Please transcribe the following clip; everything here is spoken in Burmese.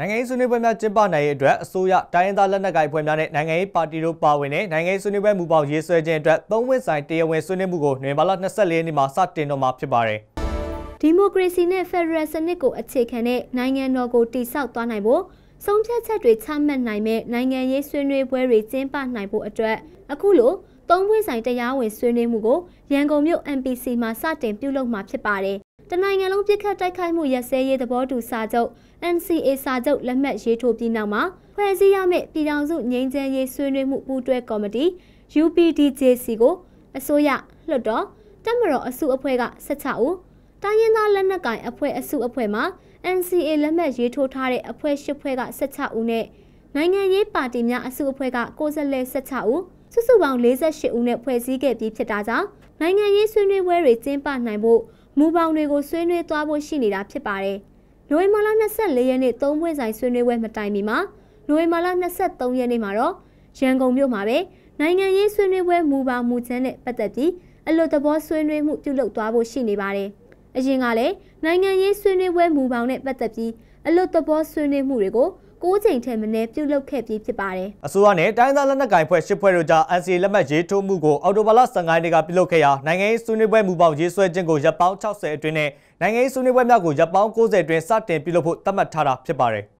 နိုင်ငံရေးဆွေးနွေးပွဲများကျင်းပနိုင်ရေးအတွက်အစိုးရတိုင်းရင်းသားလက်နက်ကိုင်အဖွဲ့များနဲ့နိုင်ငံရေးပါတီတို့ပါဝင်တဲ့နိုင်ငံရေးဆွေးနွေးပွဲမူပေါင်းရေးဆွဲခြင်းအတွက်သုံးဝက်ဆိုင်တရားဝင်ဆွေးနွေးမှုကိုနိုဝင်ဘာလ24ရက်နေ့မှာစတင်တော့မှာဖြစ်ပါတယ်။ဒီမိုကရေစီနဲ့ဖက်ဒရယ်စနစ်ကိုအခြေခံတဲ့နိုင်ငံတော်ကိုတည်ဆောက်သွားနိုင်ဖို့ဆုံးဖြတ်ချက်တွေချမှတ်နိုင်မဲ့နိုင်ငံရေးဆွေးနွေးပွဲတွေကျင်းပနိုင်ဖို့အတွက်အခုလိုသုံးဝက်ဆိုင်တရားဝင်ဆွေးနွေးမှုကိုရန်ကုန်မြို့ MPC မှာစတင်ပြုလုပ်မှာဖြစ်ပါတယ်တနိုင်ငံလုံးပြစ်ခတ်တိုက်ခိုက်မှုရပ်စဲရေးသဘောတူစာချုပ် NCA စာချုပ်လက်မှတ်ရေးထိုးပြီးနောက်မှာဖွဲ့စည်းရမယ့်ပြည်ထောင်စုငြိမ်းချမ်းရေးဆွေးနွေးမှုပူးတွဲကော်မတီ UPDJC ကိုအစိုးရလွှတ်တော်တက်မတော်အစုအဖွဲ့က16ဦးတိုင်းရင်းသားလက်နက်ကိုင်အဖွဲ့အစုအဖွဲ့မှာ NCA လက်မှတ်ရေးထိုးထားတဲ့အဖွဲ့၈ဖွဲ့က16ဦးနဲ့နိုင်ငံရေးပါတီများအစုအဖွဲ့က60လဲ16ဦးစုစုပေါင်း48ဦးနဲ့ဖွဲ့စည်းခဲ့ပြီးဖြစ်တာကြောင့်နိုင်ငံရေးဆွေးနွေးပွဲတွေကျင်းပနိုင်ဖို့မူပေါင်းတွေကိုဆွေးနွေးသွားဖို့ရှိနေတာဖြစ်ပါတယ်။နိုဝင်ဘာလ24ရက်နေ့သုံးပွင့်ဆိုင်ဆွေးနွေးပွဲမတိုင်မီမှာနိုဝင်ဘာလ23ရက်နေ့မှာတော့ရန်ကုန်မြို့မှာပဲနိုင်ငံရေးဆွေးနွေးပွဲမူပေါင်းမူချမ်းနဲ့ပတ်သက်ပြီးအလို့သဘောဆွေးနွေးမှုပြုလုပ်သွားဖို့ရှိနေပါတယ်။အရင်ကလည်းနိုင်ငံရေးဆွေးနွေးပွဲမူပေါင်းနဲ့ပတ်သက်ပြီးအလွတ်သဘောဆွေးနွေးမှုတွေကို၉ချိန်ထက်မနည်းပြုလုပ်ခဲ့ပြီးဖြစ်ပါတယ်။အစိုးရနဲ့တိုင်းသားလက်နက်ကိုင်ဖွဲ့၈ဖွဲ့တို့ကြား NCA လက်မှတ်ရေးထိုးမှုကိုအော်တိုဘာလ15ရက်ကပြုလုပ်ခဲ့ရာနိုင်ငံရေးဆွေးနွေးပွဲမူပေါင်းရေးဆွဲခြင်းကိုရပ်ပေါင်း60အတွင်းနဲ့နိုင်ငံရေးဆွေးနွေးပွဲများကိုရပ်ပေါင်း90အတွင်းစတင်ပြုလုပ်ဖို့သတ်မှတ်ထားတာဖြစ်ပါတယ်။